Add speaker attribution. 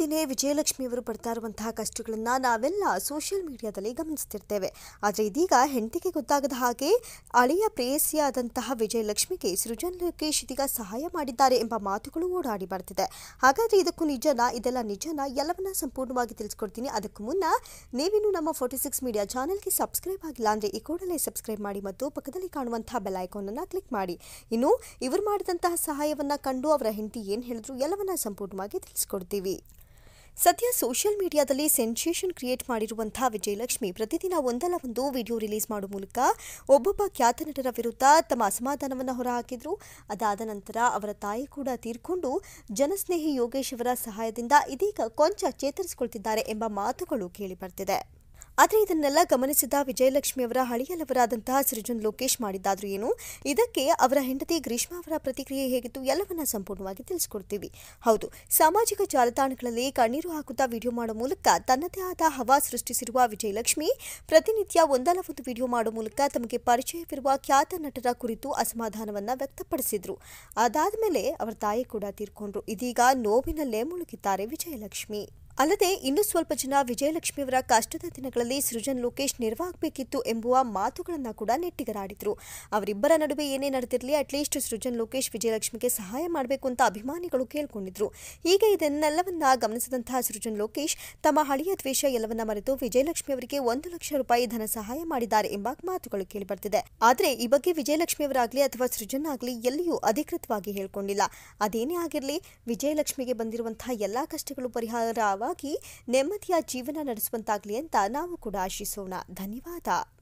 Speaker 1: ದಿನೇ ವಿಜಯಲಕ್ಷ್ಮಿಯವರು ಪಡ್ತಾ ಇರುವಂತಹ ಕಷ್ಟಗಳನ್ನು ನಾವೆಲ್ಲ ಸೋಷಿಯಲ್ ಮೀಡಿಯಾದಲ್ಲಿ ಗಮನಿಸ್ತಿರ್ತೇವೆ ಆದರೆ ಇದೀಗ ಹೆಂಡತಿಗೆ ಗೊತ್ತಾಗದ ಹಾಗೆ ಅಳಿಯ ಪ್ರೇಯಸಿಯಾದಂತಹ ವಿಜಯಲಕ್ಷ್ಮಿಗೆ ಸೃಜನ್ ಲೋಕೇಶ್ ಇದೀಗ ಸಹಾಯ ಮಾಡಿದ್ದಾರೆ ಎಂಬ ಮಾತುಗಳು ಓಡಾಡಿ ಬರ್ತಿದೆ ಹಾಗಾದರೆ ಇದಕ್ಕೂ ನಿಜನ ಇದೆಲ್ಲ ನಿಜನ ಎಲ್ಲವನ್ನ ಸಂಪೂರ್ಣವಾಗಿ ತಿಳಿಸ್ಕೊಡ್ತೀನಿ ಅದಕ್ಕೂ ಮುನ್ನ ನೀವಿನ್ನೂ ನಮ್ಮ ಫೋರ್ಟಿ ಸಿಕ್ಸ್ ಮೀಡಿಯಾ ಚಾನೆಲ್ಗೆ ಸಬ್ಸ್ಕ್ರೈಬ್ ಆಗಿಲ್ಲ ಅಂದರೆ ಈ ಕೂಡಲೇ ಸಬ್ಸ್ಕ್ರೈಬ್ ಮಾಡಿ ಮತ್ತು ಪಕ್ಕದಲ್ಲಿ ಕಾಣುವಂತಹ ಅನ್ನ ಕ್ಲಿಕ್ ಮಾಡಿ ಇನ್ನು ಇವರು ಮಾಡಿದಂತಹ ಸಹಾಯವನ್ನು ಕಂಡು ಅವರ ಹೆಂಡತಿ ಏನು ಹೇಳಿದ್ರು ಎಲ್ಲವನ್ನ ಸಂಪೂರ್ಣವಾಗಿ ತಿಳಿಸ್ಕೊಡ್ತೀವಿ ಸದ್ಯ ಸೋಷಿಯಲ್ ಮೀಡಿಯಾದಲ್ಲಿ ಸೆನ್ಸೇಷನ್ ಕ್ರಿಯೇಟ್ ಮಾಡಿರುವಂತಹ ವಿಜಯಲಕ್ಷ್ಮಿ ಪ್ರತಿದಿನ ಒಂದಲ್ಲ ಒಂದು ವಿಡಿಯೋ ರಿಲೀಸ್ ಮಾಡುವ ಮೂಲಕ ಒಬ್ಬೊಬ್ಬ ಖ್ಯಾತ ನಟರ ವಿರುದ್ಧ ತಮ್ಮ ಅಸಮಾಧಾನವನ್ನು ಹೊರಹಾಕಿದ್ರು ಅದಾದ ನಂತರ ಅವರ ತಾಯಿ ಕೂಡ ತೀರ್ಕೊಂಡು ಜನಸ್ನೇಹಿ ಯೋಗೇಶ್ ಅವರ ಸಹಾಯದಿಂದ ಇದೀಗ ಕೊಂಚ ಚೇತರಿಸಿಕೊಳ್ತಿದ್ದಾರೆ ಎಂಬ ಮಾತುಗಳು ಕೇಳಿಬರ್ತಿದೆ ಆದರೆ ಇದನ್ನೆಲ್ಲ ಗಮನಿಸಿದ ವಿಜಯಲಕ್ಷ್ಮಿ ಅವರ ಹಳಿಯಲವರಾದಂತಹ ಸೃಜನ್ ಲೋಕೇಶ್ ಮಾಡಿದ್ದಾದ್ರೂ ಏನು ಇದಕ್ಕೆ ಅವರ ಹೆಂಡತಿ ಗ್ರೀಷ್ಮ ಅವರ ಪ್ರತಿಕ್ರಿಯೆ ಹೇಗಿತ್ತು ಎಲ್ಲವನ್ನ ಸಂಪೂರ್ಣವಾಗಿ ತಿಳಿಸ್ಕೊಡ್ತೀವಿ ಹೌದು ಸಾಮಾಜಿಕ ಜಾಲತಾಣಗಳಲ್ಲಿ ಕಣ್ಣೀರು ಹಾಕುತ್ತಾ ವಿಡಿಯೋ ಮಾಡೋ ಮೂಲಕ ತನ್ನದೇ ಆದ ಹವಾ ಸೃಷ್ಟಿಸಿರುವ ವಿಜಯಲಕ್ಷ್ಮಿ ಪ್ರತಿನಿತ್ಯ ಒಂದಲ್ಲ ಒಂದು ವಿಡಿಯೋ ಮಾಡೋ ಮೂಲಕ ತಮಗೆ ಪರಿಚಯವಿರುವ ಖ್ಯಾತ ನಟರ ಕುರಿತು ಅಸಮಾಧಾನವನ್ನ ವ್ಯಕ್ತಪಡಿಸಿದ್ರು ಅದಾದ ಮೇಲೆ ಅವರ ತಾಯಿ ಕೂಡ ತೀರ್ಕೊಂಡ್ರು ಇದೀಗ ನೋವಿನಲ್ಲೇ ಮುಳುಗಿದ್ದಾರೆ ವಿಜಯಲಕ್ಷ್ಮಿ ಅಲ್ಲದೆ ಇನ್ನು ಸ್ವಲ್ಪ ಜನ ವಿಜಯಲಕ್ಷ್ಮಿಯವರ ಕಷ್ಟದ ದಿನಗಳಲ್ಲಿ ಸೃಜನ್ ಲೋಕೇಶ್ ನೆರವಾಗಬೇಕಿತ್ತು ಎಂಬುವ ಮಾತುಗಳನ್ನು ಕೂಡ ನೆಟ್ಟಿಗರಾಡಿದರು ಅವರಿಬ್ಬರ ನಡುವೆ ಏನೇ ನಡೆದಿರಲಿ ಅಟ್ಲೀಸ್ಟ್ ಸೃಜನ್ ಲೋಕೇಶ್ ವಿಜಯಲಕ್ಷ್ಮಿಗೆ ಸಹಾಯ ಮಾಡಬೇಕು ಅಂತ ಅಭಿಮಾನಿಗಳು ಕೇಳಿಕೊಂಡಿದ್ರು ಹೀಗೆ ಇದನ್ನೆಲ್ಲವನ್ನ ಗಮನಿಸಿದಂತಹ ಸೃಜನ್ ಲೋಕೇಶ್ ತಮ್ಮ ಹಳೆಯ ದ್ವೇಷ ಎಲ್ಲವನ್ನ ಮರೆತು ವಿಜಯಲಕ್ಷ್ಮಿ ಅವರಿಗೆ ಒಂದು ಲಕ್ಷ ರೂಪಾಯಿ ಧನ ಸಹಾಯ ಮಾಡಿದ್ದಾರೆ ಎಂಬ ಮಾತುಗಳು ಕೇಳಿಬರ್ತಿದೆ ಆದರೆ ಈ ಬಗ್ಗೆ ವಿಜಯಲಕ್ಷ್ಮಿಯವರಾಗಲಿ ಅಥವಾ ಸೃಜನ್ ಆಗಲಿ ಎಲ್ಲಿಯೂ ಅಧಿಕೃತವಾಗಿ ಹೇಳಿಕೊಂಡಿಲ್ಲ ಅದೇನೇ ಆಗಿರಲಿ ವಿಜಯಲಕ್ಷ್ಮಿಗೆ ಬಂದಿರುವಂತಹ ಎಲ್ಲಾ ಕಷ್ಟಗಳು ಪರಿಹಾರ ಆರೋಗ್ಯಕರವಾಗಿ ನೆಮ್ಮದಿಯ ಜೀವನ ನಡೆಸುವಂತಾಗಲಿ ಅಂತ ನಾವು ಕೂಡ ಆಶಿಸೋಣ ಧನ್ಯವಾದ